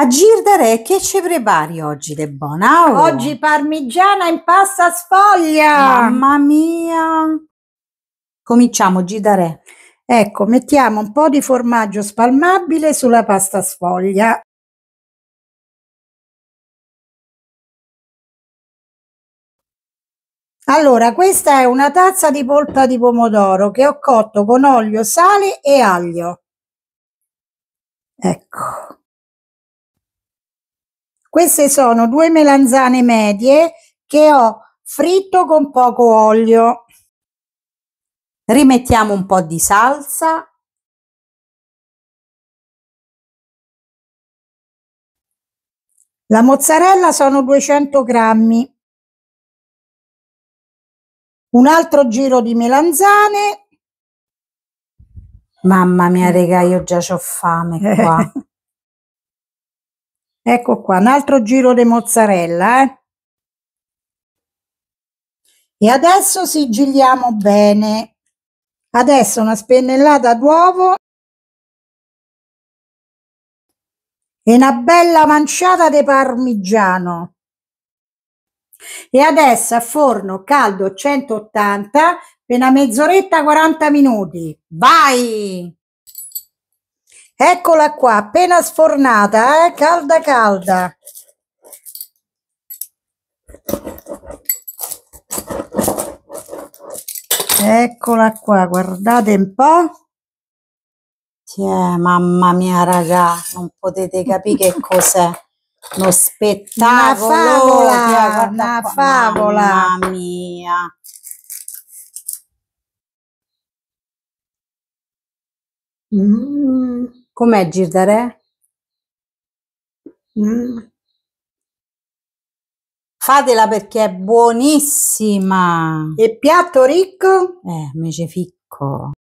A Girdare che ci prepari oggi, De Bonao? Oggi parmigiana in pasta sfoglia! Mamma mia! Cominciamo, Girdare. Ecco, mettiamo un po' di formaggio spalmabile sulla pasta sfoglia. Allora, questa è una tazza di polpa di pomodoro che ho cotto con olio, sale e aglio. Ecco. Queste sono due melanzane medie che ho fritto con poco olio. Rimettiamo un po' di salsa. La mozzarella sono 200 grammi. Un altro giro di melanzane. Mamma mia, regà, io già ho fame qua. Ecco qua, un altro giro di mozzarella, eh? E adesso sigilliamo bene. Adesso una spennellata d'uovo e una bella manciata di parmigiano. E adesso a forno caldo 180 per una mezz'oretta 40 minuti. Vai! Eccola qua, appena sfornata, eh? calda calda. Eccola qua, guardate un po'. Yeah, mamma mia raga, non potete capire che cos'è. Uno spettacolo. Una favola, una favola. Mamma mia. Mm. Com'è girdare? Mm. Fatela perché è buonissima! E piatto ricco? Eh, mece ficco.